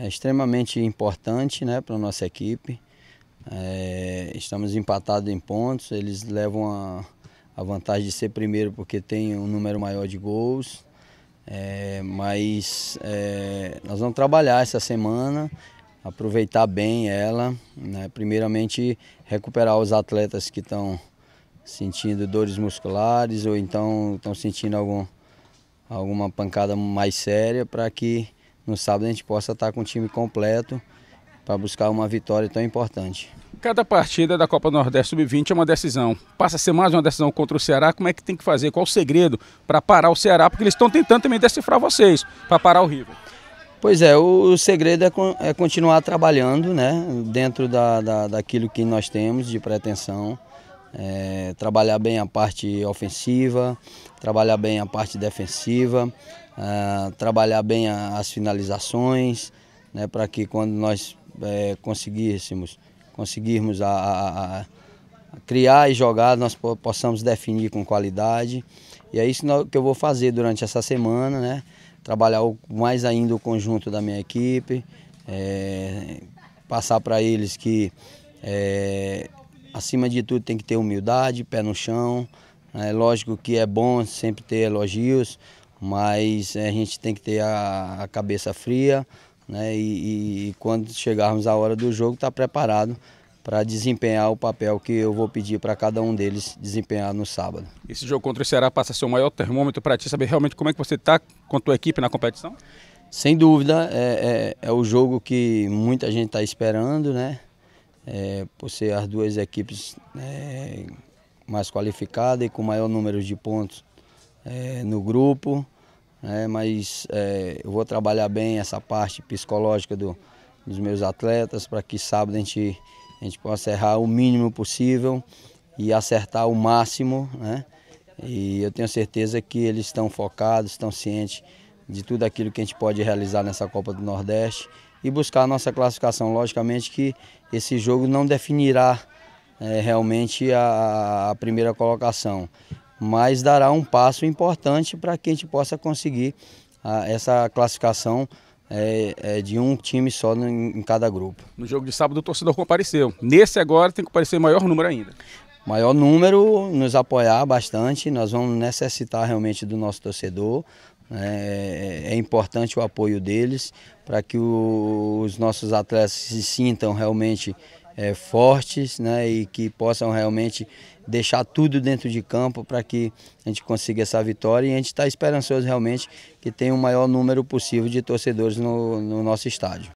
é extremamente importante né, para a nossa equipe. É, estamos empatados em pontos, eles levam a, a, vantagem de ser primeiro porque tem um número maior de gols. É, mas é, nós vamos trabalhar essa semana, aproveitar bem ela. Né, primeiramente, recuperar os atletas que estão sentindo dores musculares ou então estão sentindo algum, alguma pancada mais séria para que no sábado a gente possa estar com o time completo para buscar uma vitória tão importante. Cada partida da Copa Nordeste Sub-20 é uma decisão. Passa a ser mais uma decisão contra o Ceará. Como é que tem que fazer? Qual o segredo para parar o Ceará? Porque eles estão tentando também decifrar vocês para parar o River. Pois é, o, segredo é, é continuar trabalhando né, dentro da, da, daquilo que nós temos de pretensão é, trabalhar bem a parte ofensiva, trabalhar bem a parte defensiva, é, trabalhar bem a, as finalizações, né, para que quando nós é, conseguíssemos, conseguirmos a, a, a, criar e jogar, nós possamos definir com qualidade. E é isso que eu vou fazer durante essa semana, né? trabalhar mais ainda o conjunto da minha equipe, é, passar para eles que é, acima de tudo, tem que ter humildade, pé no chão. É lógico que é bom sempre ter elogios, mas a gente tem que ter a, a cabeça fria né? E, e, quando chegarmos à hora do jogo, estar tá preparado para desempenhar o papel que eu vou pedir para cada um deles desempenhar no sábado. Esse jogo contra o Ceará passa a ser o maior termômetro para ti saber realmente como é que você está com a tua equipe na competição? Sem dúvida, é, é, é o jogo que muita gente está esperando, né? é, por ser as duas equipes é, mais qualificadas e com maior número de pontos é, no grupo. Né? mas é, eu vou trabalhar bem essa parte psicológica do, dos meus atletas para que sábado a gente, a gente possa errar o mínimo possível e acertar o máximo. Né? E eu tenho certeza que eles estão focados, estão cientes de tudo aquilo que a gente pode realizar nessa Copa do Nordeste e buscar a nossa classificação. Logicamente que esse jogo não definirá é, realmente a, a, primeira colocação, mas dará um passo importante para que a gente possa conseguir a, essa classificação é, é de um time só em, em cada grupo. No jogo de sábado o torcedor compareceu. Nesse agora tem que aparecer maior número ainda maior número, nos apoiar bastante. Nós vamos necessitar realmente do nosso torcedor, é, é, é, importante o apoio deles para que o, os nossos atletas se sintam realmente é, fortes né, e que possam realmente deixar tudo dentro de campo para que a gente consiga essa vitória. E a gente está esperançoso realmente que tenha o maior número possível de torcedores no, no nosso estádio.